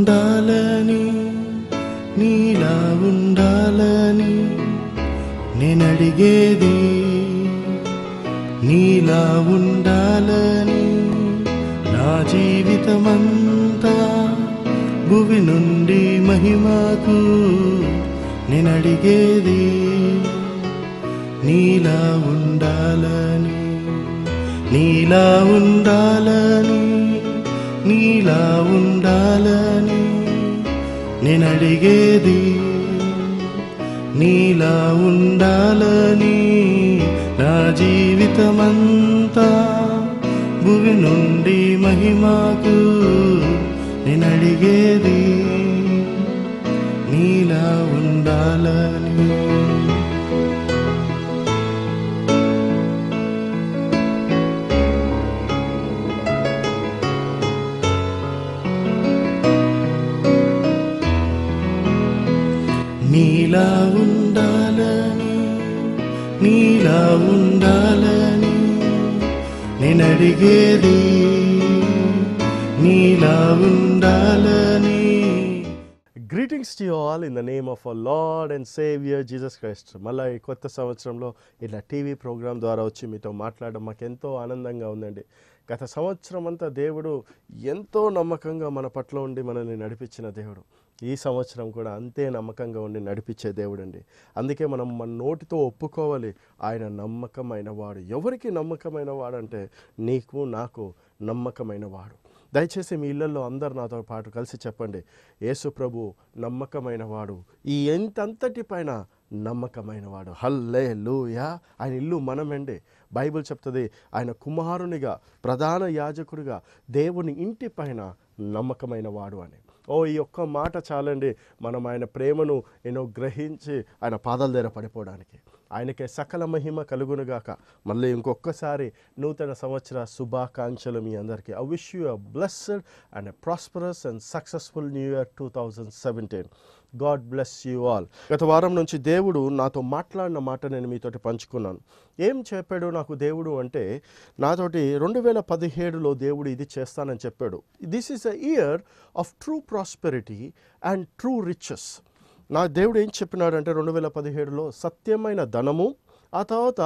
ఉండాలని నీలా ఉండాలని నేనడిగేది నీలా ఉండాలని నా జీవితమంతా భువి నుండి మహిమకు నేనడిగేది నీలా ఉండాలని నీలా ఉండాలని నీలా ఉండాలని నేను అడిగేది నీలా ఉండాలని నా జీవితమంతా భువి నుండి మహిమాకు నేను అడిగేది నీలా ఉండాలని నీలా ఉండాలని నీలా ఉండాలని అడిగేది నీలా ఉండాలని greetings to all in the name of a Lord and Saviour Jesus Christ మళ్ళీ ఈ కొత్త సంవత్సరంలో ఇలా టీవీ ప్రోగ్రాం ద్వారా వచ్చి మీతో మాట్లాడడం మాకు ఎంతో ఆనందంగా ఉందండి గత సంవత్సరం అంతా దేవుడు ఎంతో నమ్మకంగా మన పట్ల ఉండి మనల్ని నడిపించిన దేవుడు ఈ సంవత్సరం కూడా అంతే నమ్మకంగా ఉండి నడిపించే దేవుడండి అందుకే మనం మన నోటితో ఒప్పుకోవాలి ఆయన నమ్మకమైన వాడు ఎవరికి నమ్మకమైన వాడంటే నీకు నాకు నమ్మకమైన వాడు దయచేసి మీ ఇళ్లలో అందరు నాతో పాటు కలిసి చెప్పండి యేసు ప్రభు నమ్మకమైన వాడు ఈ ఎంతంతటి పైన నమ్మకమైన వాడు హల్లే లూయా ఆయన ఇల్లు మనమండి బైబిల్ చెప్తుంది ఆయన కుమారునిగా ప్రధాన యాజకుడిగా దేవుని ఇంటి పైన నమ్మకమైన వాడు అని ఓ ఈ ఒక్క మాట చాలండి మనం ఆయన ప్రేమను ఎన్నో గ్రహించి ఆయన పాదాల దగ్గర పడిపోవడానికి ఆయనకే సకల మహిమ కలుగునుగాక మళ్ళీ ఇంకొకసారి నూతన సంవత్సర శుభాకాంక్షలు మీ అందరికీ I wish you a blessed and prosperous and successful new year two thousand seventeen God bless you all గత వారం నుంచి దేవుడు నాతో మాట్లాడిన మాట నేను మీతోటి పంచుకున్నాను ఏం చెప్పాడు నాకు దేవుడు అంటే నాతోటి రెండు వేల పదిహేడులో దేవుడు ఇది చేస్తానని చెప్పాడు this is a year of true prosperity and true riches నా దేవుడు ఏం చెప్పినాడంటే రెండు వేల పదిహేడులో సత్యమైన ధనము ఆ తర్వాత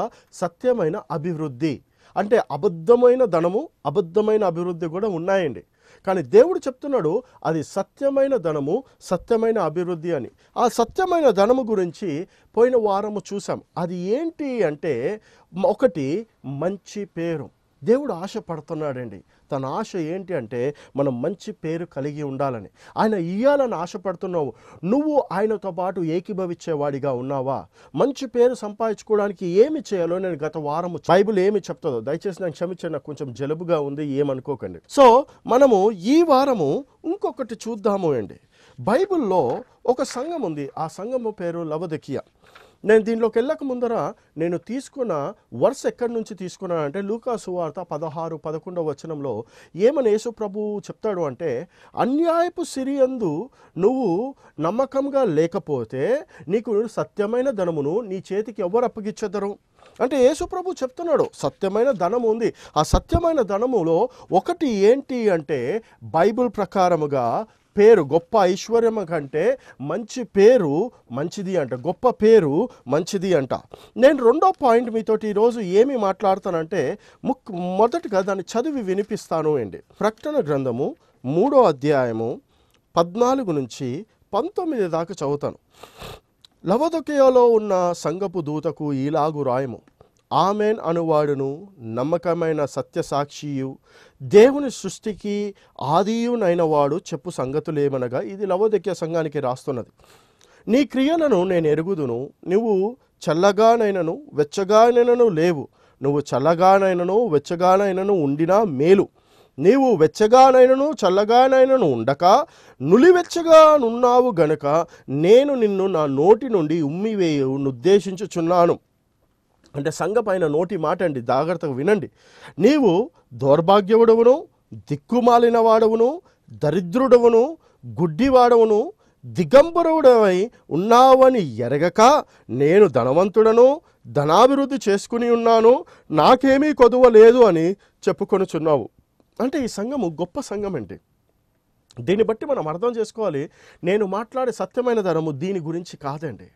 సత్యమైన అభివృద్ధి అంటే అబద్ధమైన ధనము అబద్ధమైన అభివృద్ధి కూడా ఉన్నాయండి కానీ దేవుడు చెప్తున్నాడు అది సత్యమైన ధనము సత్యమైన అభివృద్ధి అని ఆ సత్యమైన ధనము గురించి పోయిన వారము చూసాం అది ఏంటి అంటే ఒకటి మంచి పేరు దేవుడు ఆశ పడుతున్నాడండి తన ఆశ ఏంటి అంటే మనం మంచి పేరు కలిగి ఉండాలని ఆయన ఇయ్యాలని ఆశపడుతున్నావు నువ్వు ఆయనతో పాటు ఏకీభవించేవాడిగా ఉన్నావా మంచి పేరు సంపాదించుకోవడానికి ఏమి చేయాలో నేను గత వారం బైబుల్ ఏమి చెప్తుందో దయచేసి నాకు క్షమించండి నాకు కొంచెం జలుబుగా ఉంది ఏమనుకోకండి సో మనము ఈ వారము ఇంకొకటి చూద్దాము అండి బైబిల్లో ఒక సంఘం ఉంది ఆ సంఘము పేరు లవదకియా నేను దీనిలోకి వెళ్ళక ముందర నేను తీసుకున్న వర్స్ ఎక్కడి నుంచి తీసుకున్నాను అంటే లూకా సువార్త పదహారు పదకొండవ వచనంలో ఏమని యేసు ప్రభు చెప్తాడు అంటే అన్యాయపు సిరియందు నువ్వు నమ్మకంగా లేకపోతే నీకు సత్యమైన ధనమును నీ చేతికి ఎవరు అప్పగిచ్చేద్దరు అంటే ప్రభు చెప్తున్నాడు సత్యమైన ధనము ఉంది ఆ సత్యమైన ధనములో ఒకటి ఏంటి అంటే బైబిల్ ప్రకారముగా పేరు గొప్ప ఐశ్వర్యం కంటే మంచి పేరు మంచిది అంట గొప్ప పేరు మంచిది అంట నేను రెండో పాయింట్ మీతోటి ఈరోజు ఏమి మాట్లాడతానంటే ముక్ మొదటగా దాన్ని చదివి వినిపిస్తాను అండి ప్రకటన గ్రంథము మూడో అధ్యాయము పద్నాలుగు నుంచి పంతొమ్మిది దాకా చదువుతాను లవదొకయలో ఉన్న సంగపు దూతకు ఈలాగు రాయము ఆమెన్ అనువాడును నమ్మకమైన సత్యసాక్షియు దేవుని సృష్టికి ఆదియునైన వాడు చెప్పు సంగతులేమనగా ఇది లవోదక్య సంఘానికి రాస్తున్నది నీ క్రియలను నేను ఎరుగుదును నువ్వు చల్లగానైనను వెచ్చగానైనను లేవు నువ్వు చల్లగానైనను వెచ్చగానైనను ఉండినా మేలు నీవు వెచ్చగానైనను చల్లగానైనను ఉండక నులివెచ్చగానున్నావు గనక నేను నిన్ను నా నోటి నుండి ఉద్దేశించుచున్నాను అంటే సంఘపైన నోటి మాట అండి జాగ్రత్తగా వినండి నీవు దౌర్భాగ్యవుడవును దిక్కుమాలిన వాడవును దరిద్రుడవును గుడ్డివాడవును దిగంబరుడవై ఉన్నావని ఎరగక నేను ధనవంతుడను ధనాభివృద్ధి చేసుకుని ఉన్నాను నాకేమీ కొదువ లేదు అని చెప్పుకొనుచున్నావు అంటే ఈ సంఘము గొప్ప సంఘం అండి దీన్ని బట్టి మనం అర్థం చేసుకోవాలి నేను మాట్లాడే సత్యమైన ధనము దీని గురించి కాదండి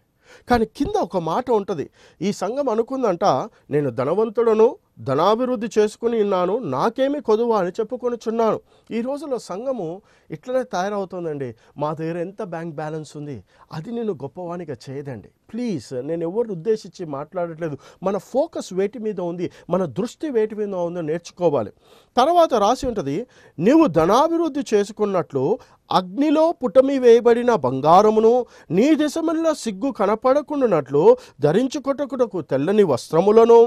కానీ కింద ఒక మాట ఉంటుంది ఈ సంఘం అనుకుందంట నేను ధనవంతుడను ధనాభివృద్ధి చేసుకుని ఉన్నాను నాకేమి కొదువు అని చున్నాను ఈ రోజుల్లో సంఘము ఇట్లనే తయారవుతుందండి మా దగ్గర ఎంత బ్యాంక్ బ్యాలెన్స్ ఉంది అది నేను గొప్పవానిగా చేయదండి ప్లీజ్ నేను ఎవరు ఉద్దేశించి మాట్లాడట్లేదు మన ఫోకస్ వేటి మీద ఉంది మన దృష్టి వేటి మీద ఉందో నేర్చుకోవాలి తర్వాత రాసి ఉంటుంది నీవు ధనాభివృద్ధి చేసుకున్నట్లు అగ్నిలో పుటమి వేయబడిన బంగారమును నీ దిశమల్లో సిగ్గు కనపడకుండానట్లు ధరించుకొటకుటకు తెల్లని వస్త్రములను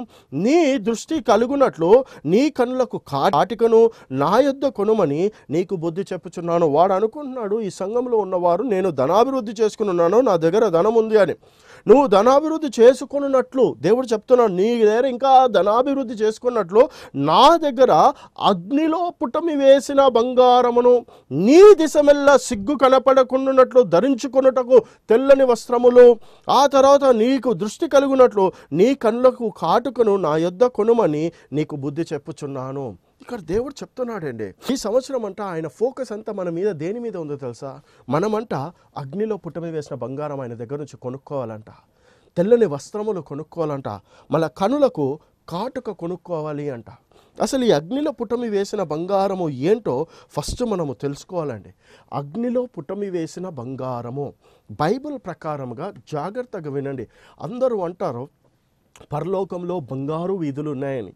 నీ దృష్టి కలుగునట్లు నీ కనులకు కాటికను నా యొద్ద కొనుమని నీకు బుద్ధి చెప్పుచున్నాను వాడు అనుకుంటున్నాడు ఈ సంఘంలో ఉన్నవారు నేను ధనాభివృద్ధి చేసుకున్నాను నా దగ్గర ధనం ఉంది అని నువ్వు ధనాభివృద్ధి చేసుకున్నట్లు దేవుడు చెప్తున్నాడు నీ దగ్గర ఇంకా ధనాభివృద్ధి చేసుకున్నట్లు నా దగ్గర అగ్నిలో పుటమి వేసిన బంగారమును నీ దిశమెల్ల సిగ్గు కనపడకుండాట్లు ధరించుకున్నటకు తెల్లని వస్త్రములు ఆ తర్వాత నీకు దృష్టి కలుగునట్లు నీ కళ్ళకు కాటుకను నా యొద్ద కొనుమని నీకు బుద్ధి చెప్పుచున్నాను ఇక్కడ దేవుడు చెప్తున్నాడండి ఈ సంవత్సరం అంట ఆయన ఫోకస్ అంతా మన మీద దేని మీద ఉందో తెలుసా మనమంట అగ్నిలో పుట్టమి వేసిన బంగారం ఆయన దగ్గర నుంచి కొనుక్కోవాలంట తెల్లని వస్త్రములు కొనుక్కోవాలంట మన కనులకు కాటుక కొనుక్కోవాలి అంట అసలు ఈ అగ్నిలో పుట్టమి వేసిన బంగారము ఏంటో ఫస్ట్ మనము తెలుసుకోవాలండి అగ్నిలో పుటమి వేసిన బంగారము బైబిల్ ప్రకారంగా జాగ్రత్తగా వినండి అందరూ అంటారు పరలోకంలో బంగారు వీధులు ఉన్నాయని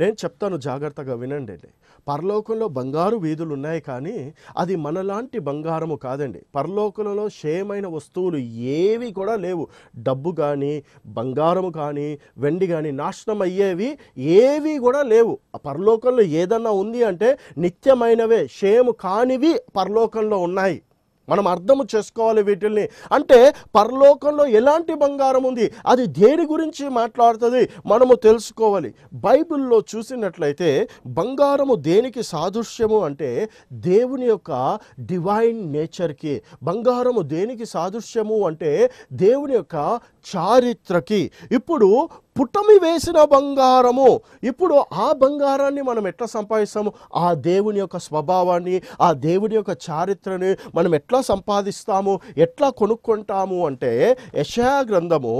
నేను చెప్తాను జాగ్రత్తగా వినండి పరలోకంలో బంగారు వీధులు ఉన్నాయి కానీ అది మనలాంటి బంగారము కాదండి పరలోకంలో క్షేమైన వస్తువులు ఏవి కూడా లేవు డబ్బు కానీ బంగారము కానీ వెండి కానీ నాశనం అయ్యేవి ఏవి కూడా లేవు ఆ పరలోకంలో ఏదన్నా ఉంది అంటే నిత్యమైనవే క్షేము కానివి పరలోకంలో ఉన్నాయి మనం అర్థము చేసుకోవాలి వీటిల్ని అంటే పరలోకంలో ఎలాంటి బంగారం ఉంది అది దేని గురించి మాట్లాడుతుంది మనము తెలుసుకోవాలి బైబిల్లో చూసినట్లయితే బంగారము దేనికి సాదృశ్యము అంటే దేవుని యొక్క డివైన్ నేచర్కి బంగారము దేనికి సాదృశ్యము అంటే దేవుని యొక్క చారిత్రకి ఇప్పుడు పుటమి వేసిన బంగారము ఇప్పుడు ఆ బంగారాన్ని మనం ఎట్లా సంపాదిస్తాము ఆ దేవుని యొక్క స్వభావాన్ని ఆ దేవుని యొక్క చారిత్రని మనం ఎట్లా సంపాదిస్తాము ఎట్లా కొనుక్కుంటాము అంటే యశా గ్రంథము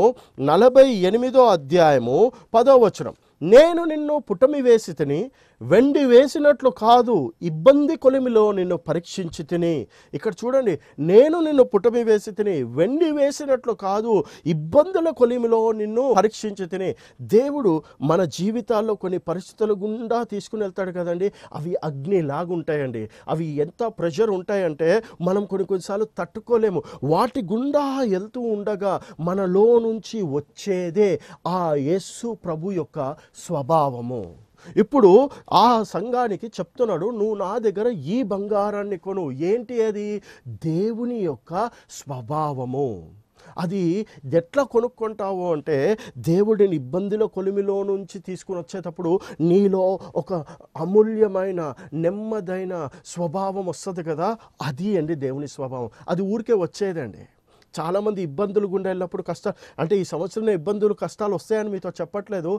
నలభై ఎనిమిదో అధ్యాయము పదో వచనం నేను నిన్ను పుటమి వేసి వెండి వేసినట్లు కాదు ఇబ్బంది కొలిమిలో నిన్ను పరీక్షించి తిని ఇక్కడ చూడండి నేను నిన్ను పుటమి వేసి తిని వెండి వేసినట్లు కాదు ఇబ్బందుల కొలిమిలో నిన్ను పరీక్షించి తిని దేవుడు మన జీవితాల్లో కొన్ని పరిస్థితుల గుండా తీసుకుని వెళ్తాడు కదండి అవి అగ్ని లాగుంటాయండి అవి ఎంత ప్రెషర్ ఉంటాయంటే మనం కొన్ని కొన్నిసార్లు తట్టుకోలేము వాటి గుండా వెళ్తూ ఉండగా మనలో నుంచి వచ్చేదే ఆ యేసు ప్రభు యొక్క స్వభావము ఇప్పుడు ఆ సంఘానికి చెప్తున్నాడు నువ్వు నా దగ్గర ఈ బంగారాన్ని కొను ఏంటి అది దేవుని యొక్క స్వభావము అది ఎట్లా కొనుక్కుంటావు అంటే దేవుడిని ఇబ్బందుల కొలిమిలో నుంచి తీసుకుని వచ్చేటప్పుడు నీలో ఒక అమూల్యమైన నెమ్మదైన స్వభావం వస్తుంది కదా అది అండి దేవుని స్వభావం అది ఊరికే వచ్చేదండి చాలామంది ఇబ్బందులు గుండె వెళ్ళినప్పుడు కష్ట అంటే ఈ సంవత్సరంలో ఇబ్బందులు కష్టాలు వస్తాయని మీతో చెప్పట్లేదు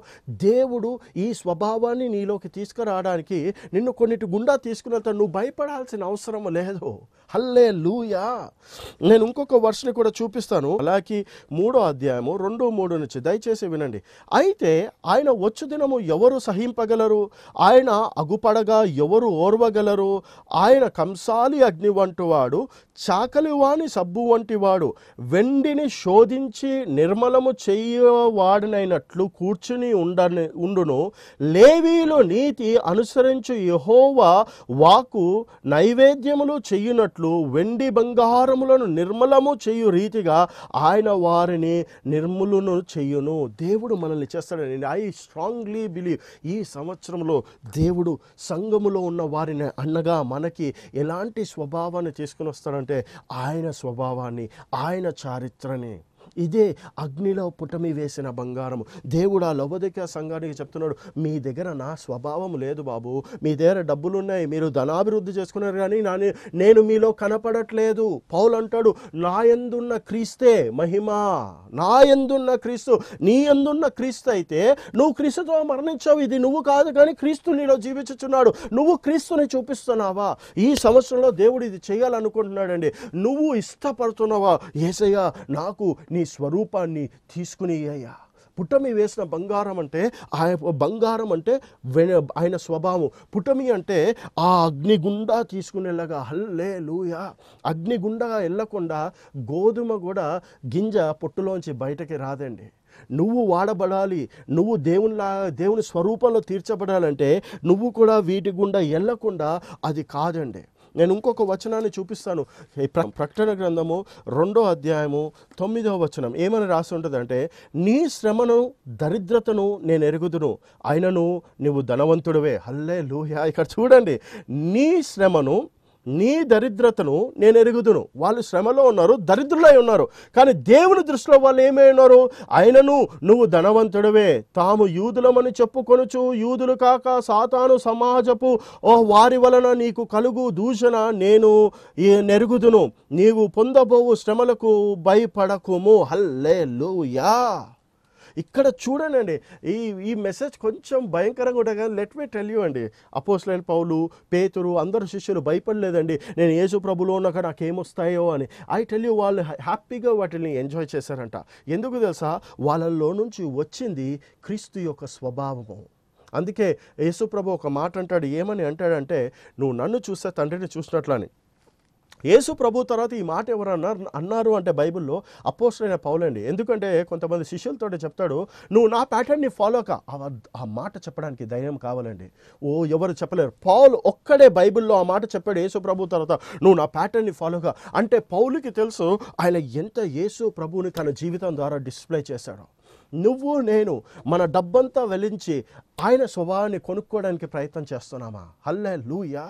దేవుడు ఈ స్వభావాన్ని నీలోకి తీసుకురావడానికి నిన్ను కొన్నిటి గుండా తీసుకున్న నువ్వు భయపడాల్సిన అవసరం లేదు హల్లే లూయా నేను ఇంకొక వర్షని కూడా చూపిస్తాను అలాగే మూడో అధ్యాయము రెండు మూడు నుంచి దయచేసి వినండి అయితే ఆయన వచ్చు దినము ఎవరు సహింపగలరు ఆయన అగుపడగా ఎవరు ఓర్వగలరు ఆయన కంసాలి అగ్ని వంటివాడు చాకలివాణి సబ్బు వంటివాడు వెండిని శోధించి నిర్మలము చేయవాడినైనట్లు కూర్చుని ఉండని ఉండును లేవీలో నీతి అనుసరించు యహోవా వాకు నైవేద్యములు చేయునట్లు వెండి బంగారములను నిర్మలము చేయు రీతిగా ఆయన వారిని నిర్మూలను చేయును దేవుడు మనల్ని చేస్తాడని ఐ స్ట్రాంగ్లీ బిలీవ్ ఈ సంవత్సరంలో దేవుడు సంఘములో ఉన్న వారిని అన్నగా మనకి ఎలాంటి స్వభావాన్ని తీసుకుని వస్తాడంటే ఆయన స్వభావాన్ని ఆయన ఆయన చారిత్రని ఇదే అగ్నిలో పుటమి వేసిన బంగారము దేవుడు ఆ లవదిక సంఘానికి చెప్తున్నాడు మీ దగ్గర నా స్వభావం లేదు బాబు మీ దగ్గర డబ్బులు ఉన్నాయి మీరు ధనాభివృద్ధి చేసుకున్నారు కానీ నా నేను మీలో కనపడట్లేదు పౌలు అంటాడు నా ఎందున్న క్రీస్తే మహిమ నా ఎందున్న క్రీస్తు నీ ఎందున్న క్రీస్తు అయితే నువ్వు క్రీస్తుతో మరణించావు ఇది నువ్వు కాదు కానీ క్రీస్తు నీలో జీవించుచున్నాడు నువ్వు క్రీస్తుని చూపిస్తున్నావా ఈ సంవత్సరంలో దేవుడు ఇది చేయాలనుకుంటున్నాడండి నువ్వు ఇష్టపడుతున్నావా ఏసయ్యా నాకు నీ స్వరూపాన్ని తీసుకుని అయ్యా పుటమి వేసిన బంగారం అంటే ఆ బంగారం అంటే ఆయన స్వభావం పుటమి అంటే ఆ అగ్నిగుండా తీసుకునేలాగా హల్లే లూయా అగ్నిగుండా వెళ్ళకుండా గోధుమ కూడా గింజ పొట్టులోంచి బయటకి రాదండి నువ్వు వాడబడాలి నువ్వు దేవునిలా దేవుని స్వరూపంలో తీర్చబడాలంటే నువ్వు కూడా వీటి గుండా వెళ్ళకుండా అది కాదండి నేను ఇంకొక వచనాన్ని చూపిస్తాను ప్రకటన గ్రంథము రెండో అధ్యాయము తొమ్మిదవ వచనం ఏమని రాసి ఉంటుంది అంటే నీ శ్రమను దరిద్రతను నేను ఎరుగుదును అయినను నువ్వు ధనవంతుడవే హల్లే లూహ్యా ఇక్కడ చూడండి నీ శ్రమను నీ దరిద్రతను నేను ఎరుగుదును వాళ్ళు శ్రమలో ఉన్నారు దరిద్రులై ఉన్నారు కానీ దేవుని దృష్టిలో వాళ్ళు ఏమై ఉన్నారు ఆయనను నువ్వు ధనవంతుడవే తాము యూదులమని చెప్పుకొనుచు యూదులు కాక సాతాను సమాజపు ఓ వారి వలన నీకు కలుగు దూషణ నేను నెరుగుదును నీవు పొందబోవు శ్రమలకు భయపడకుము హల్లే లూయా ఇక్కడ చూడండి ఈ ఈ మెసేజ్ కొంచెం భయంకరంగా ఉంటాయి కానీ లెట్ మీ టెల్ యూ అండి అపోస్లైన్ పౌలు పేతురు అందరు శిష్యులు భయపడలేదండి నేను యేసు ప్రభులో ఉన్నాక నాకేమొస్తాయో అని ఐ టెల్ యూ వాళ్ళు హ్యాపీగా వాటిని ఎంజాయ్ చేశారంట ఎందుకు తెలుసా వాళ్ళల్లో నుంచి వచ్చింది క్రీస్తు యొక్క స్వభావము అందుకే యేసుప్రభు ఒక మాట అంటాడు ఏమని అంటాడంటే నువ్వు నన్ను చూస్తే తండ్రిని చూసినట్లని యేసు ప్రభు తర్వాత ఈ మాట ఎవరు అన్నారు అన్నారు అంటే బైబిల్లో అపోస్టైన పౌలండి ఎందుకంటే కొంతమంది శిష్యులతో చెప్తాడు నువ్వు నా ప్యాటర్న్ని ఫాలో కా ఆ మాట చెప్పడానికి ధైర్యం కావాలండి ఓ ఎవరు చెప్పలేరు పౌల్ ఒక్కడే బైబిల్లో ఆ మాట చెప్పాడు యేసు ప్రభు తర్వాత నువ్వు నా ప్యాటర్న్ని ఫాలో కా అంటే పౌలుకి తెలుసు ఆయన ఎంత యేసు ప్రభుని తన జీవితం ద్వారా డిస్ప్లే చేశాడు నువ్వు నేను మన డబ్బంతా వెలించి ఆయన స్వభావాన్ని కొనుక్కోవడానికి ప్రయత్నం చేస్తున్నామా హల్లే లూయా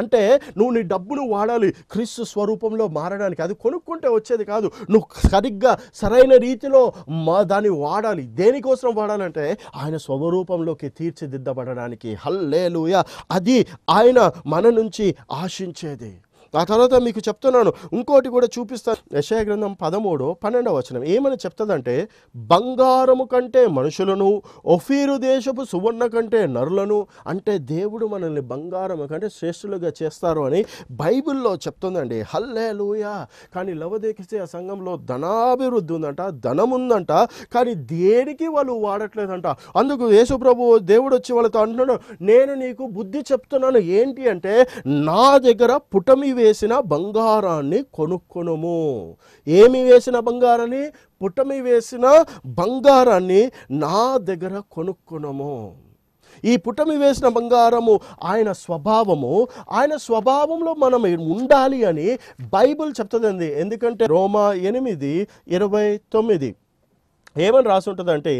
అంటే నువ్వు నీ డబ్బులు వాడాలి క్రీస్తు స్వరూపంలో మారడానికి అది కొనుక్కుంటే వచ్చేది కాదు నువ్వు సరిగ్గా సరైన రీతిలో మా దాన్ని వాడాలి దేనికోసం వాడాలంటే ఆయన స్వరూపంలోకి తీర్చిదిద్దబడడానికి లూయ అది ఆయన మన నుంచి ఆశించేది ఆ తర్వాత మీకు చెప్తున్నాను ఇంకోటి కూడా చూపిస్తాను యశయ గ్రంథం పదమూడు పన్నెండవ వచనం ఏమని చెప్తుందంటే బంగారము కంటే మనుషులను ఒఫీరు దేశపు సువర్ణ కంటే నరులను అంటే దేవుడు మనల్ని బంగారం కంటే శ్రేష్ఠులుగా చేస్తారు అని బైబిల్లో చెప్తుందండి హల్లే లూయా కానీ లవదేకిస్తే ఆ సంఘంలో ధనాభివృద్ధి ఉందంట ధనం ఉందంట కానీ దేనికి వాళ్ళు వాడట్లేదంట అందుకు యేసుప్రభు దేవుడు వచ్చి వాళ్ళతో అంటున్నాడు నేను నీకు బుద్ధి చెప్తున్నాను ఏంటి అంటే నా దగ్గర పుటమి వేసిన బంగారాన్ని కొనుక్కొనుము ఏమి వేసిన బంగారాన్ని పుటమి వేసిన బంగారాన్ని నా దగ్గర కొనుక్కొనము ఈ పుటమి వేసిన బంగారము ఆయన స్వభావము ఆయన స్వభావంలో మనం ఉండాలి అని బైబిల్ చెప్తుందండి ఎందుకంటే రోమా ఎనిమిది ఇరవై తొమ్మిది ఏమని రాసుంటుందంటే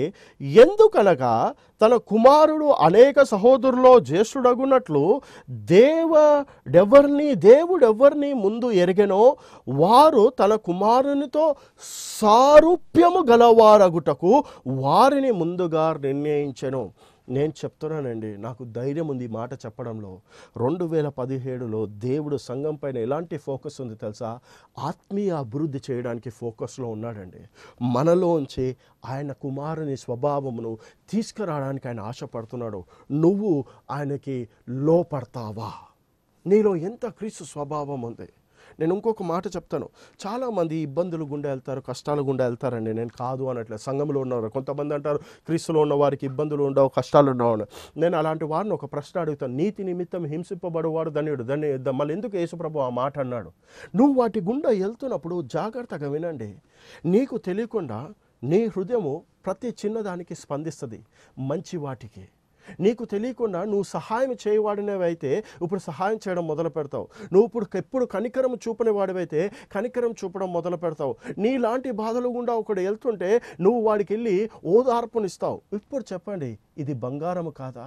ఎందుకనగా తన కుమారుడు అనేక సహోదరులో జ్యేష్ఠుడగున్నట్లు దేవ డెవరిని దేవుడెవరిని ముందు ఎరిగెనో వారు తన కుమారునితో సారూప్యము గలవారగుటకు వారిని ముందుగా నిర్ణయించెను నేను చెప్తున్నానండి నాకు ధైర్యం ఉంది ఈ మాట చెప్పడంలో రెండు వేల పదిహేడులో దేవుడు సంఘం పైన ఎలాంటి ఫోకస్ ఉంది తెలుసా ఆత్మీయ అభివృద్ధి చేయడానికి ఫోకస్లో ఉన్నాడండి మనలోంచి ఆయన కుమారుని స్వభావమును తీసుకురావడానికి ఆయన ఆశపడుతున్నాడు నువ్వు ఆయనకి లోపడతావా నీలో ఎంత క్రీస్తు స్వభావం ఉంది నేను ఇంకొక మాట చెప్తాను చాలామంది ఇబ్బందులు గుండా వెళ్తారు కష్టాలు గుండా వెళ్తారండి నేను కాదు అనట్లేదు సంఘంలో ఉన్నవారు కొంతమంది అంటారు క్రీస్తులో ఉన్న వారికి ఇబ్బందులు ఉండవు కష్టాలు ఉండవు నేను అలాంటి వారిని ఒక ప్రశ్న అడుగుతాను నీతి నిమిత్తం హింసింపబడేవాడు ధన్యుడు ధన్య మళ్ళీ ఎందుకు యేసుప్రభు ఆ మాట అన్నాడు నువ్వు వాటి గుండా వెళ్తున్నప్పుడు జాగ్రత్తగా వినండి నీకు తెలియకుండా నీ హృదయము ప్రతి చిన్నదానికి స్పందిస్తుంది మంచి వాటికి నీకు తెలియకుండా నువ్వు సహాయం చేయవాడినవైతే ఇప్పుడు సహాయం చేయడం మొదలు పెడతావు నువ్వు ఇప్పుడు ఎప్పుడు కనికరం చూపని వాడివైతే కనికరం చూపడం మొదలు పెడతావు నీలాంటి బాధలు గుండా ఒకడు వెళ్తుంటే నువ్వు వాడికి వెళ్ళి ఓదార్పునిస్తావు ఇప్పుడు చెప్పండి ఇది బంగారము కాదా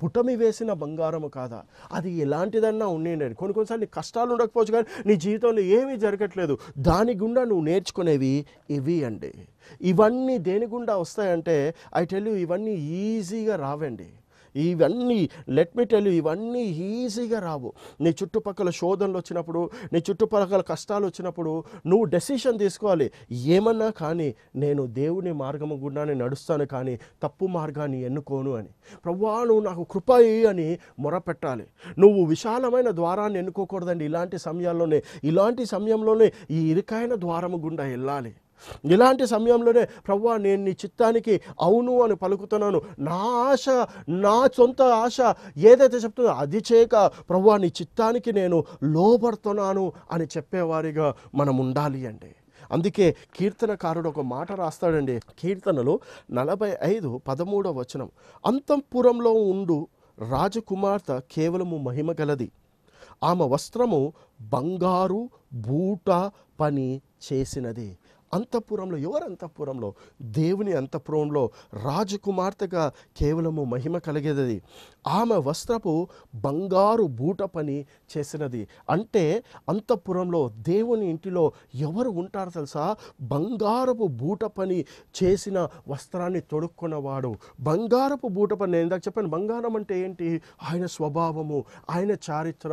పుటమి వేసిన బంగారము కాదా అది ఎలాంటిదన్నా ఉండేయండి కొన్ని కొన్నిసార్లు కష్టాలు ఉండకపోవచ్చు కానీ నీ జీవితంలో ఏమీ జరగట్లేదు దాని గుండా నువ్వు నేర్చుకునేవి ఇవి అండి ఇవన్నీ దేని గుండా వస్తాయంటే ఐ టెల్ యూ ఇవన్నీ ఈజీగా రావండి ఇవన్నీ లెట్ మీ టెల్ ఇవన్నీ ఈజీగా రావు నీ చుట్టుపక్కల శోధనలు వచ్చినప్పుడు నీ చుట్టుపక్కల కష్టాలు వచ్చినప్పుడు నువ్వు డెసిషన్ తీసుకోవాలి ఏమన్నా కానీ నేను దేవుని మార్గం గుండానే నడుస్తాను కానీ తప్పు మార్గాన్ని ఎన్నుకోను అని ప్రవ్వా నువ్వు నాకు కృపయి అని మొరపెట్టాలి నువ్వు విశాలమైన ద్వారాన్ని ఎన్నుకోకూడదండి ఇలాంటి సమయాల్లోనే ఇలాంటి సమయంలోనే ఈ ఇరుకైన ద్వారము గుండా వెళ్ళాలి ఇలాంటి సమయంలోనే ప్రవ్వా నేను నీ చిత్తానికి అవును అని పలుకుతున్నాను నా ఆశ నా సొంత ఆశ ఏదైతే చెప్తుందో అది చేయక ప్రవ్వా నీ చిత్తానికి నేను లోబడుతున్నాను అని చెప్పేవారిగా మనం ఉండాలి అండి అందుకే కీర్తనకారుడు ఒక మాట రాస్తాడండి కీర్తనలు నలభై ఐదు పదమూడవ వచనం అంతఃపురంలో ఉండు రాజకుమార్తె కేవలము మహిమ గలది ఆమె వస్త్రము బంగారు బూట పని చేసినది అంతఃపురంలో ఎవరు అంతఃపురంలో దేవుని అంతఃపురంలో రాజకుమార్తెగా కేవలము మహిమ కలిగేది ఆమె వస్త్రపు బంగారు బూట పని చేసినది అంటే అంతఃపురంలో దేవుని ఇంటిలో ఎవరు ఉంటారు తెలుసా బంగారపు బూట పని చేసిన వస్త్రాన్ని తొడుక్కున్నవాడు బంగారపు బూట పని నేను ఇందాక చెప్పాను బంగారం అంటే ఏంటి ఆయన స్వభావము ఆయన చారిత్ర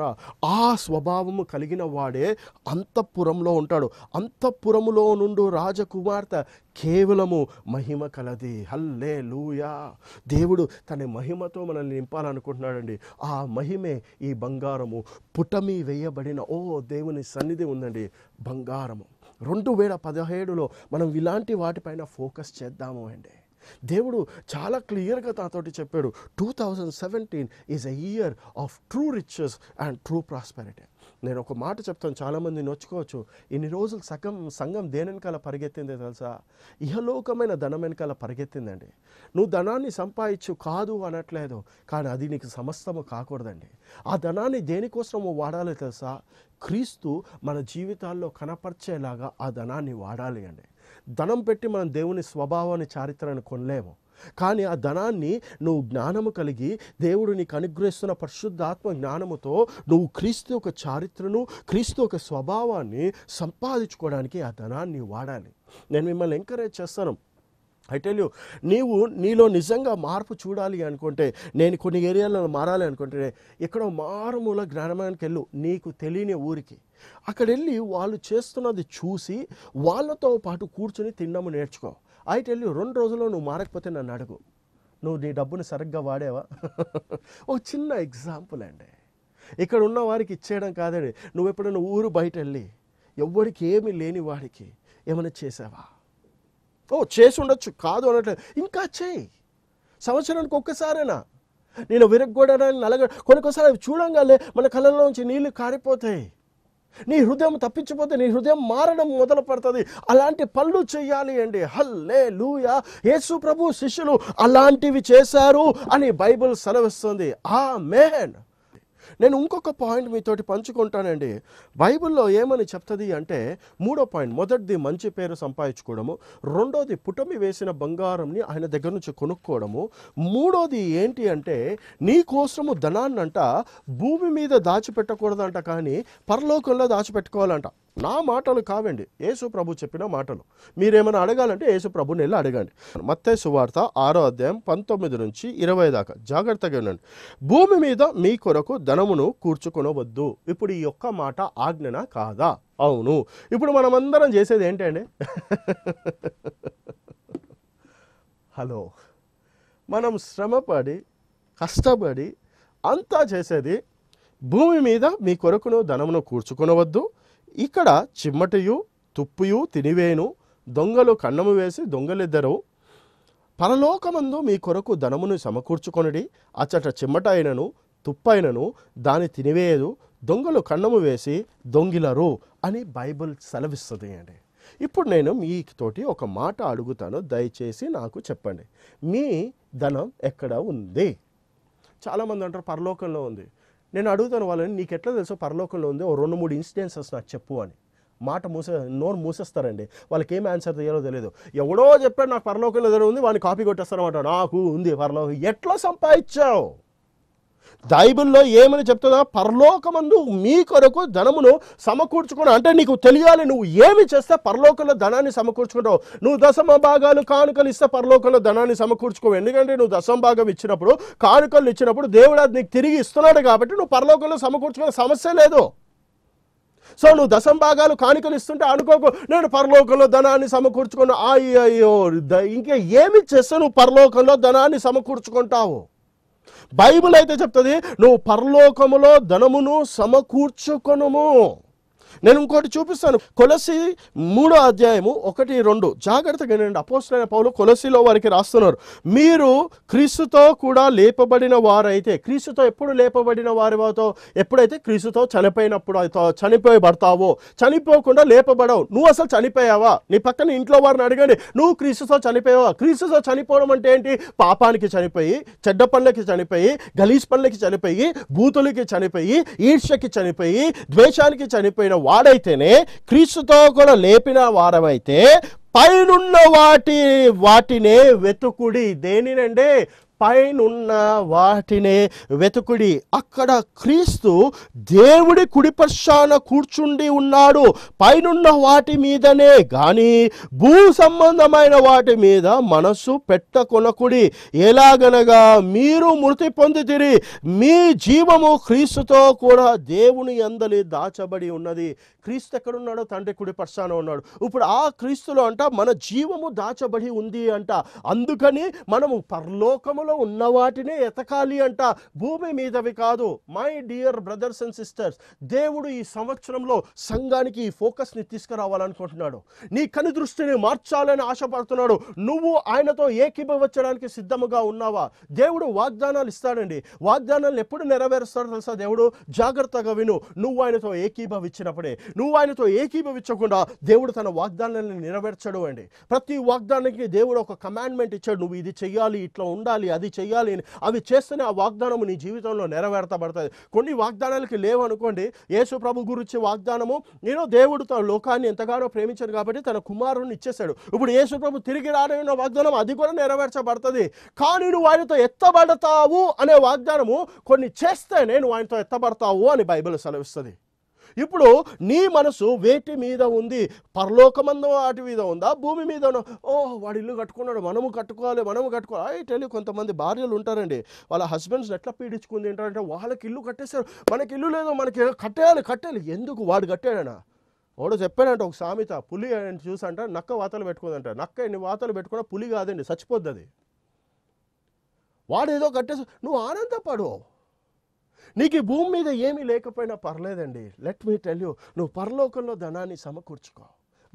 ఆ స్వభావము కలిగిన వాడే అంతఃపురంలో ఉంటాడు అంతఃపురములో నుండు రాజకుమార్తె కేవలము మహిమ కలది హల్లే లూయా దేవుడు తన మహిమతో మనల్ని నింపాలనుకుంటున్నాడండి ఆ మహిమే ఈ బంగారము పుటమి వేయబడిన ఓ దేవుని సన్నిధి ఉందండి బంగారము రెండు వేల పదిహేడులో మనం ఇలాంటి వాటిపైన ఫోకస్ చేద్దాము అండి దేవుడు చాలా క్లియర్గా తనతోటి చెప్పాడు two thousand seventeen is a year of true riches and true prosperity నేను ఒక మాట చెప్తాను చాలామంది నొచ్చుకోవచ్చు ఇన్ని రోజులు సగం సంఘం వెనకాల పరిగెత్తిందే తెలుసా ఇహలోకమైన ధనం వెనకాల పరిగెత్తిందండి నువ్వు ధనాన్ని సంపాదించు కాదు అనట్లేదు కానీ అది నీకు సమస్తము కాకూడదండి ఆ ధనాన్ని దేనికోసము వాడాలి తెలుసా క్రీస్తు మన జీవితాల్లో కనపరిచేలాగా ఆ ధనాన్ని వాడాలి అండి ధనం పెట్టి మనం దేవుని స్వభావాన్ని చారిత్రను కొనలేము కానీ ఆ ధనాన్ని నువ్వు జ్ఞానము కలిగి దేవుడు నీకు అనుగ్రహిస్తున్న పరిశుద్ధాత్మ జ్ఞానముతో నువ్వు క్రీస్తు యొక్క చారిత్రను క్రీస్తు యొక్క స్వభావాన్ని సంపాదించుకోవడానికి ఆ ధనాన్ని వాడాలి నేను మిమ్మల్ని ఎంకరేజ్ చేస్తాను ఐ నీవు నీలో నిజంగా మార్పు చూడాలి అనుకుంటే నేను కొన్ని ఏరియాలో మారాలి అనుకుంటే ఎక్కడో మారుమూల గ్రామానికి వెళ్ళు నీకు తెలియని ఊరికి అక్కడ వెళ్ళి వాళ్ళు చేస్తున్నది చూసి వాళ్ళతో పాటు కూర్చుని తినడము నేర్చుకో ఐ టెల్ యూ రెండు రోజుల్లో నువ్వు మారకపోతే నన్ను అడుగు నువ్వు నీ డబ్బుని సరిగ్గా వాడేవా ఒక చిన్న ఎగ్జాంపుల్ అండి ఇక్కడ ఉన్న వారికి ఇచ్చేయడం కాదండి నువ్వు ఎప్పుడైనా ఊరు బయట వెళ్ళి ఎవరికి ఏమి లేని వాడికి ఏమైనా చేసావా ఓ చేసి ఉండొచ్చు కాదు అనట్లేదు ఇంకా చేయి సంవత్సరానికి ఒక్కసారేనా నేను విరగ్గొడడానికి నలగ కొనుక్కోసారి కొన్నిసార్లు చూడంగానే మన నుంచి నీళ్లు కారిపోతాయి నీ హృదయం తప్పించిపోతే నీ హృదయం మారడం మొదలు పెడుతుంది అలాంటి పనులు చేయాలి అండి హల్లే లూయా యేసు ప్రభు శిష్యులు అలాంటివి చేశారు అని బైబిల్ సెలవిస్తుంది ఆ మేన్ నేను ఇంకొక పాయింట్ మీతోటి పంచుకుంటానండి బైబిల్లో ఏమని చెప్తుంది అంటే మూడో పాయింట్ మొదటిది మంచి పేరు సంపాదించుకోవడము రెండోది పుటమి వేసిన బంగారంని ఆయన దగ్గర నుంచి కొనుక్కోవడము మూడోది ఏంటి అంటే నీ కోసము ధనాన్నంట భూమి మీద దాచిపెట్టకూడదంట కానీ పరలోకంలో దాచిపెట్టుకోవాలంట నా మాటలు కావండి యేసు ప్రభు చెప్పిన మాటలు మీరేమైనా అడగాలంటే యేసు ప్రభుని వెళ్ళి అడగండి మత్తే సువార్త ఆరో అధ్యాయం పంతొమ్మిది నుంచి ఇరవై దాకా జాగ్రత్తగా ఉండండి భూమి మీద మీ కొరకు ధనమును కూర్చుకొనవద్దు ఇప్పుడు ఈ యొక్క మాట ఆజ్ఞన కాదా అవును ఇప్పుడు మనమందరం చేసేది ఏంటండి హలో మనం శ్రమపడి కష్టపడి అంతా చేసేది భూమి మీద మీ కొరకును ధనమును కూర్చుకొనవద్దు ఇక్కడ చిమ్మటియు తుప్పుయు తినివేను దొంగలు కన్నము వేసి దొంగలిద్దరు పరలోకమందు మీ కొరకు ధనమును సమకూర్చుకొనిడి అచ్చట చిమ్మటైనను తుప్పైనను దాని తినివేయదు దొంగలు కన్నము వేసి దొంగిలరు అని బైబిల్ సెలవిస్తుంది అండి ఇప్పుడు నేను మీతోటి ఒక మాట అడుగుతాను దయచేసి నాకు చెప్పండి మీ ధనం ఎక్కడ ఉంది చాలామంది అంటారు పరలోకంలో ఉంది నేను అడుగుతాను వాళ్ళని నీకు ఎట్లా తెలుసో పరలోకంలో ఉంది ఓ రెండు మూడు ఇన్సిడెన్సెస్ నాకు చెప్పు అని మాట మూసే నోరు మూసేస్తారండి వాళ్ళకి ఏం ఆన్సర్ చేయాలో తెలియదు ఎవడో చెప్పాడు నాకు పరలోకంలో ఉంది వాడిని కాపీ కొట్టేస్తారన్నమాట నాకు ఉంది పరలోకం ఎట్లా సంపాదించావు బైబిల్లో ఏమని చెప్తుందా పరలోకమందు మీ కొరకు ధనమును సమకూర్చుకున్న అంటే నీకు తెలియాలి నువ్వు ఏమి చేస్తే పరలోకంలో ధనాన్ని సమకూర్చుకుంటావు నువ్వు దశమ భాగాలు కానుకలు ఇస్తే పరలోకంలో ధనాన్ని సమకూర్చుకోవు ఎందుకంటే నువ్వు దశమ భాగం ఇచ్చినప్పుడు కానుకలు ఇచ్చినప్పుడు దేవుడు అది నీకు తిరిగి ఇస్తున్నాడు కాబట్టి నువ్వు పరలోకంలో సమకూర్చుకునే సమస్య లేదు సో నువ్వు దశం భాగాలు కానుకలు ఇస్తుంటే అనుకోకు నేను పరలోకంలో ధనాన్ని సమకూర్చుకున్నా అయ్యో ఇంకా ఏమి చేస్తే నువ్వు పరలోకంలో ధనాన్ని సమకూర్చుకుంటావు బైబిల్ అయితే చెప్తుంది నువ్వు పరలోకములో ధనమును సమకూర్చుకొనుము నేను ఇంకోటి చూపిస్తాను కొలసి మూడో అధ్యాయము ఒకటి రెండు జాగ్రత్తగా నేను అపోస్టైన పౌలు కొలసిలో వారికి రాస్తున్నారు మీరు క్రీస్తుతో కూడా లేపబడిన వారైతే క్రీస్తుతో ఎప్పుడు లేపబడిన వారితో ఎప్పుడైతే క్రీస్తుతో చనిపోయినప్పుడు చనిపోయబడతావో చనిపోకుండా లేపబడవు నువ్వు అసలు చనిపోయావా నీ పక్కన ఇంట్లో వారిని అడగండి నువ్వు క్రీస్తుతో చనిపోయావా క్రీస్తుతో చనిపోవడం అంటే ఏంటి పాపానికి చనిపోయి చెడ్డ పనులకి చనిపోయి గలీజ్ పనులకి చనిపోయి బూతులకి చనిపోయి ఈర్ష్యకి చనిపోయి ద్వేషానికి చనిపోయిన వాడైతేనే క్రీస్తుతో కూడా లేపిన వారమైతే పైనున్న వాటి వాటినే వెతుకుడి దేనినండి పైనున్న వాటినే వెతుకుడి అక్కడ క్రీస్తు దేవుడి కుడిపర్శాన కూర్చుండి ఉన్నాడు పైనున్న వాటి మీదనే కానీ భూ సంబంధమైన వాటి మీద మనస్సు పెట్టకొనకుడి ఎలాగనగా మీరు మృతి పొందితిరి మీ జీవము క్రీస్తుతో కూడా దేవుని అందలి దాచబడి ఉన్నది క్రీస్తు ఎక్కడున్నాడో తండ్రి కుడిపర్శాన ఉన్నాడు ఇప్పుడు ఆ క్రీస్తులో అంట మన జీవము దాచబడి ఉంది అంట అందుకని మనము పర్లోకము ఆకాశంలో ఉన్న వాటినే ఎతకాలి అంట భూమి మీదవి కాదు my dear brothers and sisters దేవుడు ఈ సంవత్సరంలో సంఘానికి ఈ ఫోకస్ని తీసుకురావాలనుకుంటున్నాడు నీ కని దృష్టిని మార్చాలని ఆశపడుతున్నాడు నువ్వు ఆయనతో ఏకీభవించడానికి సిద్ధముగా ఉన్నావా దేవుడు వాగ్దానాలు ఇస్తాడండి వాగ్దానాలు ఎప్పుడు నెరవేరుస్తాడో తెలుసా దేవుడు జాగ్రత్తగా విను నువ్వు ఆయనతో ఏకీభవించినప్పుడే నువ్వు ఆయనతో ఏకీభవించకుండా దేవుడు తన వాగ్దానాన్ని నెరవేర్చడు అండి ప్రతి వాగ్దానానికి దేవుడు ఒక కమాండ్మెంట్ ఇచ్చాడు నువ్వు ఇది చెయ్యాలి ఇట్లా ఉండాలి అది చేయాలి అని అవి చేస్తేనే ఆ వాగ్దానం నీ జీవితంలో నెరవేర్తబడుతుంది కొన్ని వాగ్దానాలకి లేవనుకోండి యేసు ప్రభు గురించి వాగ్దానము నేను దేవుడు తన లోకాన్ని ఎంతగానో ప్రేమించాడు కాబట్టి తన కుమారుని ఇచ్చేశాడు ఇప్పుడు యేసు ప్రభు తిరిగి రానున్న వాగ్దానం అది కూడా నెరవేర్చబడుతుంది కానీ నువ్వు ఆయనతో ఎత్తబడతావు అనే వాగ్దానము కొన్ని చేస్తేనే నువ్వు ఆయనతో ఎత్తబడతావు అని బైబిల్ సెలవిస్తుంది ఇప్పుడు నీ మనసు వేటి మీద ఉంది పరలోకమందం వాటి మీద ఉందా భూమి మీద ఓ వాడు ఇల్లు కట్టుకున్నాడు మనము కట్టుకోవాలి మనము కట్టుకోవాలి టెలి కొంతమంది భార్యలు ఉంటారండి వాళ్ళ హస్బెండ్స్ ఎట్లా పీడించుకుంది ఏంటంటే వాళ్ళకి ఇల్లు కట్టేశారు మనకి ఇల్లు లేదు మనకి కట్టేయాలి కట్టేయాలి ఎందుకు వాడు కట్టాడనా వాడు చెప్పాడంట ఒక సామెత పులి చూసంట నక్క వాతలు పెట్టుకుందంట నక్క ఎన్ని వాతలు పెట్టుకున్నా పులి కాదండి చచ్చిపోద్ది అది వాడు ఏదో కట్టేసి నువ్వు ఆనందపడు నీకు ఈ భూమి మీద ఏమీ లేకపోయినా పర్లేదండి లెట్ మీ టెల్ యూ నువ్వు పరలోకంలో ధనాన్ని సమకూర్చుకో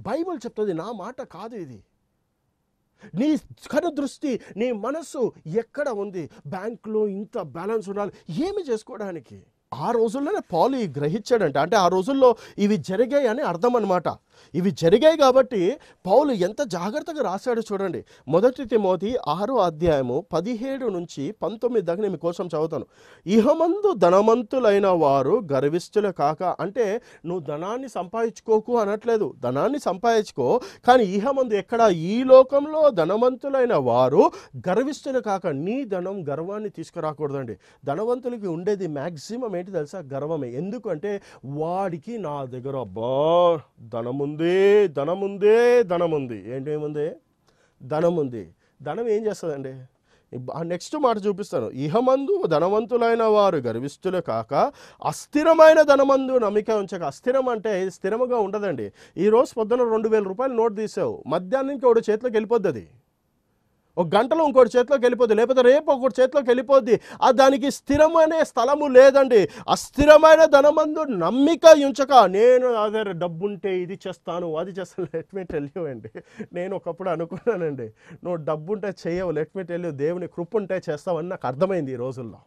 బైబిల్ చెప్తుంది నా మాట కాదు ఇది నీ దృష్టి నీ మనస్సు ఎక్కడ ఉంది బ్యాంకులో ఇంత బ్యాలెన్స్ ఉండాలి ఏమి చేసుకోవడానికి ఆ రోజుల్లోనే పాలు గ్రహించాడంట అంటే ఆ రోజుల్లో ఇవి జరిగాయి అని అర్థం అనమాట ఇవి జరిగాయి కాబట్టి పౌలు ఎంత జాగ్రత్తగా రాశాడో చూడండి మొదటి మోదీ ఆరో అధ్యాయము పదిహేడు నుంచి పంతొమ్మిది దగ్గర నేను కోసం చదువుతాను ఇహమందు ధనవంతులైన వారు గర్విష్ఠులు కాక అంటే నువ్వు ధనాన్ని సంపాదించుకోకు అనట్లేదు ధనాన్ని సంపాదించుకో కానీ ఇహమందు ఎక్కడ ఈ లోకంలో ధనవంతులైన వారు గర్విష్ఠులు కాక నీ ధనం గర్వాన్ని తీసుకురాకూడదండి ధనవంతులకి ఉండేది మ్యాక్సిమం ఏంటి తెలుసా గర్వమే ఎందుకంటే వాడికి నా దగ్గర అబ్బా ధనముంది ధనముంది ధనముంది ఏంటేముంది ధనముంది ధనం ఏం చేస్తుందండి నెక్స్ట్ మాట చూపిస్తాను ఇహమందు ధనవంతులైన వారు గర్విస్తులు కాక అస్థిరమైన ధనమందు నమ్మిక ఉంచక అస్థిరం అంటే స్థిరముగా ఉండదండి ఈరోజు పొద్దున రెండు వేల రూపాయలు నోట్ తీసావు మధ్యాహ్నం ఇంకోటి చేతిలోకి వెళ్ళిపోద్ది ఒక గంటలో ఇంకోటి చేతిలోకి వెళ్ళిపోద్ది లేకపోతే రేపు ఒకటి చేతిలోకి వెళ్ళిపోద్ది ఆ దానికి స్థిరమనే స్థలము లేదండి అస్థిరమైన ధనమందు నమ్మిక ఉంచక నేను నా దగ్గర డబ్బుంటే ఇది చేస్తాను అది చేస్తాను లెట్ మీ టెల్ యూ అండి నేను ఒకప్పుడు అనుకున్నానండి నువ్వు డబ్బు ఉంటే చేయవు లెట్ మీ టెల్ యూ దేవుని కృప్ ఉంటే చేస్తావని నాకు అర్థమైంది ఈ రోజుల్లో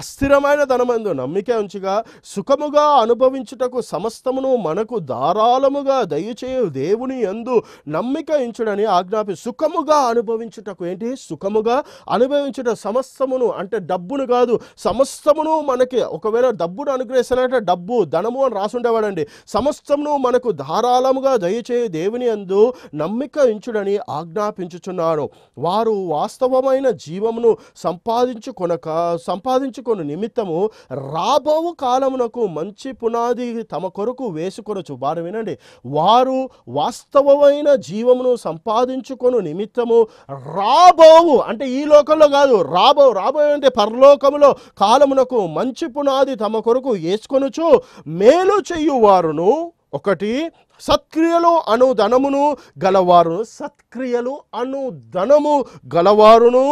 అస్థిరమైన ధనమందు నమ్మిక ఉంచిగా సుఖముగా అనుభవించుటకు సమస్తమును మనకు ధారాళముగా దయచేయు దేవుని ఎందు నమ్మిక ఇంచుడని ఆజ్ఞాపి సుఖముగా అనుభవించుటకు ఏంటి సుఖముగా అనుభవించుట సమస్తమును అంటే డబ్బును కాదు సమస్తమును మనకి ఒకవేళ డబ్బును అనుగ్రహిస్తానంటే డబ్బు ధనము అని రాసుండేవాడండి సమస్తమును మనకు ధారాళముగా దయచేయు దేవుని అందు నమ్మిక ఇంచుడని ఆజ్ఞాపించుచున్నాను వారు వాస్తవమైన జీవమును సంపాదించుకొనక సంపాదించు వేసుకొని నిమిత్తము రాబోవు కాలమునకు మంచి పునాది తమ కొరకు వేసుకొనొచ్చు వారు వినండి వారు వాస్తవమైన జీవమును సంపాదించుకొను నిమిత్తము రాబోవు అంటే ఈ లోకంలో కాదు రాబో రాబో అంటే పరలోకములో కాలమునకు మంచి పునాది తమ కొరకు వేసుకొనుచు మేలు చెయ్యువారును ఒకటి సత్క్రియలు అనుదనమును గలవారును సత్క్రియలు అనుదనము గలవారును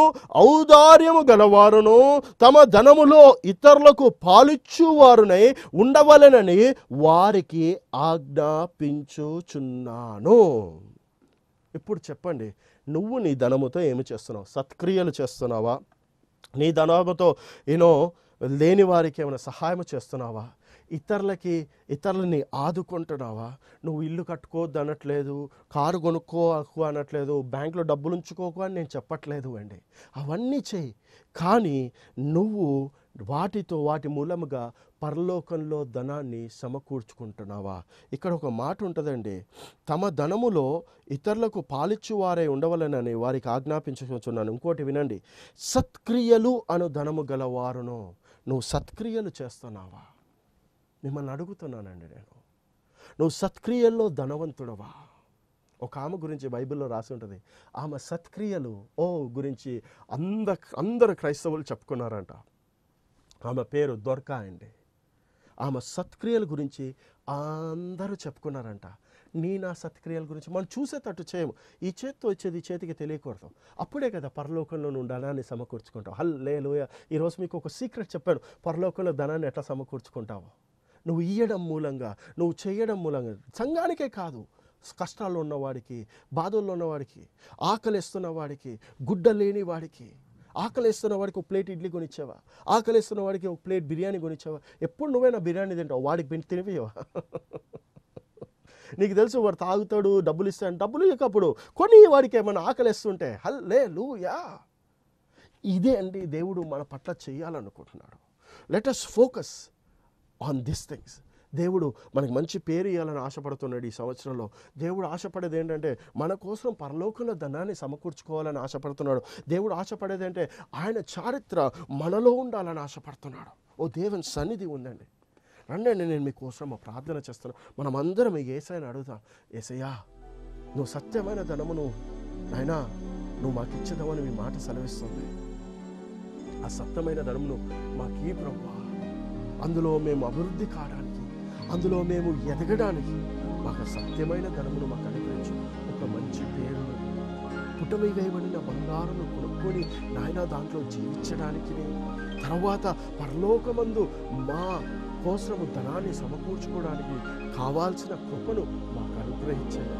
ఔదార్యము గలవారును తమ ధనములో ఇతరులకు పాలిచ్చువారునై ఉండవలెనని వారికి ఆజ్ఞాపించుచున్నాను ఇప్పుడు చెప్పండి నువ్వు నీ ధనముతో ఏమి చేస్తున్నావు సత్క్రియలు చేస్తున్నావా నీ ధనముతో ఏనో లేని వారికి ఏమైనా సహాయం చేస్తున్నావా ఇతరులకి ఇతరులని ఆదుకుంటున్నావా నువ్వు ఇల్లు కట్టుకోవద్దు అనట్లేదు కారు కొనుక్కోకు అనట్లేదు బ్యాంకులో డబ్బులు ఉంచుకోకు అని నేను చెప్పట్లేదు అండి అవన్నీ చేయి కానీ నువ్వు వాటితో వాటి మూలముగా పరలోకంలో ధనాన్ని సమకూర్చుకుంటున్నావా ఇక్కడ ఒక మాట ఉంటుందండి తమ ధనములో ఇతరులకు పాలిచ్చు వారే ఉండవలనని వారికి ఆజ్ఞాపించుకున్నాను ఇంకోటి వినండి సత్క్రియలు అను ధనము గలవారును నువ్వు సత్క్రియలు చేస్తున్నావా మిమ్మల్ని అడుగుతున్నానండి నేను నువ్వు సత్క్రియల్లో ధనవంతుడవా ఒక ఆమె గురించి బైబిల్లో రాసి ఉంటుంది ఆమె సత్క్రియలు ఓ గురించి అంద అందరు క్రైస్తవులు చెప్పుకున్నారంట ఆమె పేరు దొర్కా అండి ఆమె సత్క్రియల గురించి అందరూ చెప్పుకున్నారంట నీ నా సత్క్రియల గురించి మనం చూసేటట్టు చేయము ఈ చేత్తో వచ్చేది చేతికి తెలియకూడదు అప్పుడే కదా పరలోకంలో నువ్వు ధనాన్ని సమకూర్చుకుంటావు హల్ లోయ ఈరోజు మీకు ఒక సీక్రెట్ చెప్పాను పరలోకంలో ధనాన్ని ఎట్లా సమకూర్చుకుంటావో నువ్వు ఇయ్యడం మూలంగా నువ్వు చేయడం మూలంగా సంఘానికే కాదు కష్టాల్లో ఉన్నవాడికి బాధల్లో ఉన్నవాడికి ఆకలిస్తున్న వాడికి గుడ్డ లేని వాడికి ఆకలిస్తున్న వాడికి ఒక ప్లేట్ ఇడ్లీ కొనిచ్చావా ఆకలిస్తున్న వాడికి ఒక ప్లేట్ బిర్యానీ కొనిచ్చావా ఎప్పుడు నువ్వేనా బిర్యానీ తింటావు వాడికి పెంచి తినిపోయావా నీకు తెలుసు వాడు తాగుతాడు డబ్బులు ఇస్తాడు డబ్బులు ఇకప్పుడు కొన్ని వాడికి ఏమైనా ఆకలిస్తుంటే హల్లే లూయా ఇదే అండి దేవుడు మన పట్ల చేయాలనుకుంటున్నాడు let focus on this things దేవుడు మనకి మంచి పేరు ఇవ్వాలని ఆశపడుతున్నాడు ఈ సంవత్సరంలో దేవుడు ఆశపడేది ఏంటంటే మన కోసం పరలోకంలో ధనాన్ని సమకూర్చుకోవాలని ఆశపడుతున్నాడు దేవుడు ఆశపడేది అంటే ఆయన చారిత్ర మనలో ఉండాలని ఆశపడుతున్నాడు ఓ దేవుని సన్నిధి ఉందండి రండి నేను మీకోసం ప్రార్థన చేస్తాను మనం అందరం మీ ఏసైని అడుగుతాం ఏసయ్యా నువ్వు సత్యమైన ధనమును నాయనా నువ్వు మాకు ఇచ్చేదామని మీ మాట సెలవిస్తుంది ఆ సత్యమైన ధనమును మాకీ ప్రభు అందులో మేము అభివృద్ధి కావడానికి అందులో మేము ఎదగడానికి మాకు సత్యమైన ధనమును మాకు అనుగ్రహించు ఒక మంచి పేరును పుటమి వేయబడిన బంగారును కొనుక్కొని నాయన దాంట్లో జీవించడానికి తర్వాత పరలోకమందు మా కోసము ధనాన్ని సమకూర్చుకోవడానికి కావాల్సిన కృపను మాకు అనుగ్రహించండి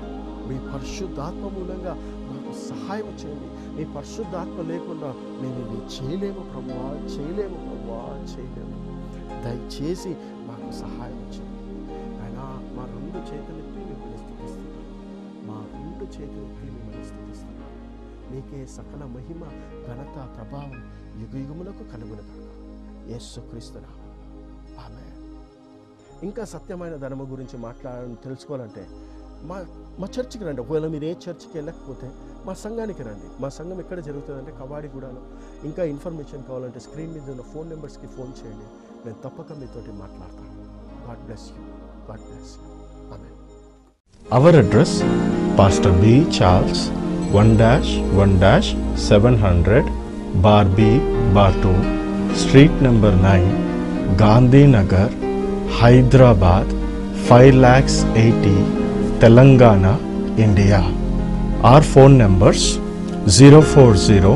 మీ పరిశుద్ధాత్మ మూలంగా మాకు సహాయం చేయండి మీ పరిశుద్ధాత్మ లేకుండా మేము ఇది చేయలేము ప్రభు చేయలేము ప్రభు చేయలేము దయచేసి మాకు సహాయం చేయండి ఆయన మా రెండు చేతులెత్తి మిమ్మల్ని స్థుతిస్తున్నాం మా రెండు చేతులెత్తి మిమ్మల్ని స్థుతిస్తున్నాం నీకే సకల మహిమ ఘనత ప్రభావం యుగయుగములకు కలుగును కాక ఆమె ఇంకా సత్యమైన ధనము గురించి మాట్లాడడం తెలుసుకోవాలంటే మా మా చర్చికి రండి ఒకవేళ మీరు ఏ చర్చికి వెళ్ళకపోతే మా సంఘానికి రండి మా సంఘం ఎక్కడ జరుగుతుందంటే కవాడిగూడలో ఇంకా ఇన్ఫర్మేషన్ కావాలంటే స్క్రీన్ మీద ఉన్న ఫోన్ నెంబర్స్కి ఫోన్ చేయండి నేను తప్పక మీతోటి మాట్లాడతాను God bless you God bless you ఆమె our address pastor B Charles one dash one dash seven hundred bar B bar two street number nine Gandhinagar Hyderabad five lakhs eighty Telangana India our phone numbers zero four zero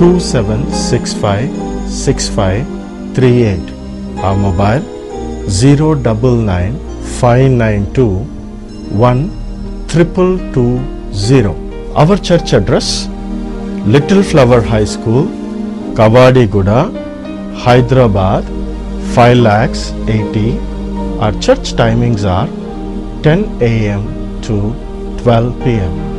two seven six five six five three eight Our mobile 099 Our church address Little Flower High School, Kavadi Guda, Hyderabad 5 lakhs 80. Our church timings are 10 a.m. to 12 p.m.